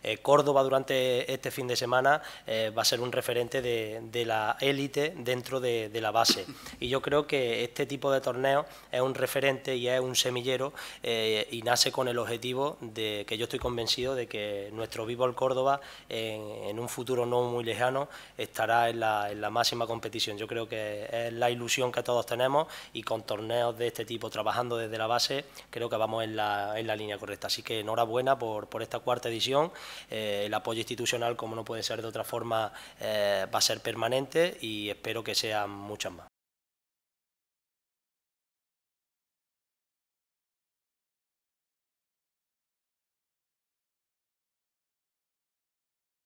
Eh, Córdoba durante este fin de semana eh, va a ser un referente de, la élite dentro de, la base. Y yo creo que este tipo de torneo es un referente y es un semillero eh, y nace con el objetivo de que yo estoy convencido de que nuestro Vívol Córdoba en, un futuro no muy lejano estará en la, máxima competición. Yo creo que es la ilusión que todos tenemos y con torneos de este tipo trabajando desde la base creo que vamos en la, en la línea correcta. Así que enhorabuena por, por esta cuarta edición. Eh, el apoyo institucional, como no puede ser de otra forma, eh, va a ser permanente y espero que sean muchas más.